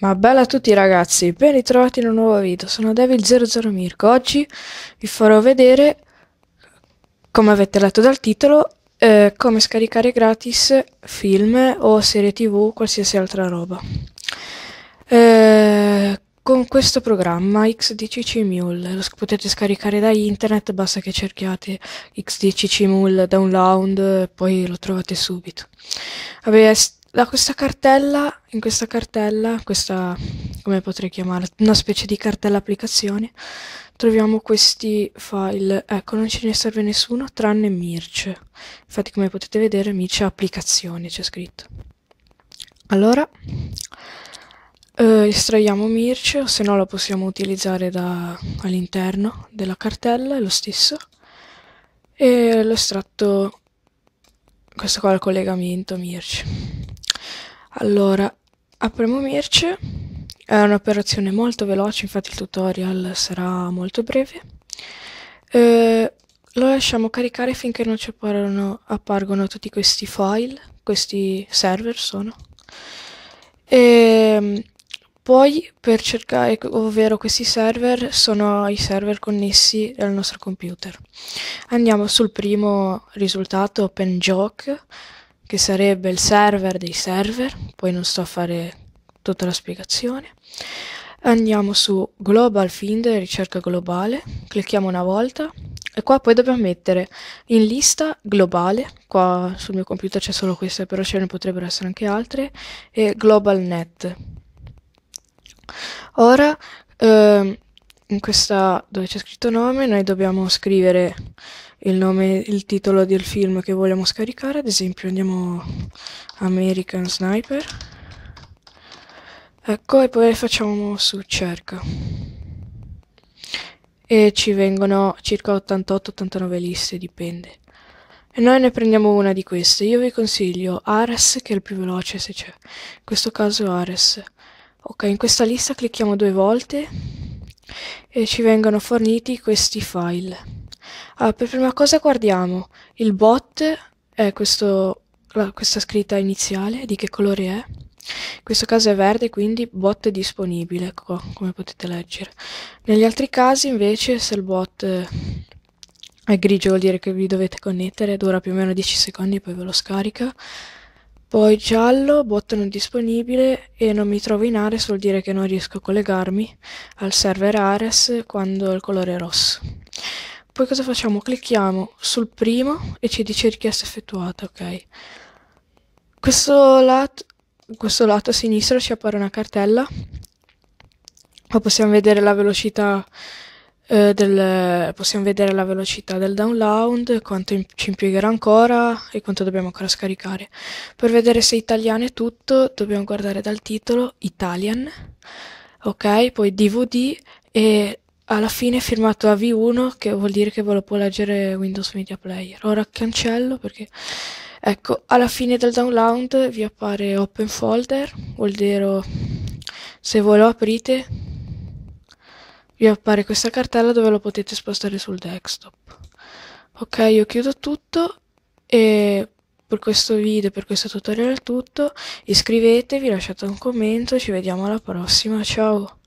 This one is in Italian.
Ma bella a tutti ragazzi, ben ritrovati in un nuovo video, sono Devil00 Mirko, oggi vi farò vedere, come avete letto dal titolo, eh, come scaricare gratis film o serie tv, o qualsiasi altra roba. Eh, con questo programma XDCC Mule, lo potete scaricare da internet, basta che cerchiate XDCC Mule download, poi lo trovate subito. Vabbè, da questa cartella, in questa cartella, questa come potrei chiamarla, una specie di cartella applicazione, troviamo questi file. Ecco, non ce ne serve nessuno tranne Mirce. Infatti, come potete vedere, Mirce applicazione c'è scritto. Allora, eh, estraiamo Mirce, o se no lo possiamo utilizzare all'interno della cartella, è lo stesso. E l'ho estratto, questo qua è il collegamento Mirce. Allora, apriamo Mirce, è un'operazione molto veloce, infatti il tutorial sarà molto breve. Eh, lo lasciamo caricare finché non ci apparono, appargono tutti questi file, questi server sono. E ehm, poi per cercare, ovvero questi server sono i server connessi al nostro computer. Andiamo sul primo risultato, OpenJoke che sarebbe il server dei server, poi non sto a fare tutta la spiegazione. Andiamo su Global Find, ricerca globale, clicchiamo una volta e qua poi dobbiamo mettere in lista globale, qua sul mio computer c'è solo questa, però ce ne potrebbero essere anche altre, e Global Net. Ora ehm, in questa dove c'è scritto nome noi dobbiamo scrivere il nome, il titolo del film che vogliamo scaricare, ad esempio andiamo American Sniper. Ecco, e poi facciamo su cerca. E ci vengono circa 88-89 liste, dipende. E noi ne prendiamo una di queste. Io vi consiglio Ares, che è il più veloce se c'è. In questo caso Ares. Ok, in questa lista clicchiamo due volte e ci vengono forniti questi file. Allora, per prima cosa guardiamo il bot, è questo, la, questa scritta iniziale, di che colore è. In questo caso è verde, quindi bot è disponibile, ecco, come potete leggere. Negli altri casi invece se il bot è grigio vuol dire che vi dovete connettere, dura più o meno 10 secondi, poi ve lo scarica. Poi giallo, bot non disponibile e non mi trovo in Ares vuol dire che non riesco a collegarmi al server Ares quando il colore è rosso. Poi cosa facciamo? Clicchiamo sul primo e ci dice richiesta effettuata, ok. Questo lato, questo lato a sinistra ci appare una cartella, ma possiamo vedere la velocità eh, del, possiamo vedere la velocità del download, quanto in, ci impiegherà ancora e quanto dobbiamo ancora scaricare. Per vedere se italiano è tutto dobbiamo guardare dal titolo Italian, ok, poi DVD e alla fine firmato AV1 che vuol dire che ve lo può leggere Windows Media Player. Ora cancello perché ecco, alla fine del download vi appare Open Folder, vuol dire se voi lo aprite vi appare questa cartella dove lo potete spostare sul desktop ok io chiudo tutto e per questo video per questo tutorial è tutto iscrivetevi lasciate un commento ci vediamo alla prossima ciao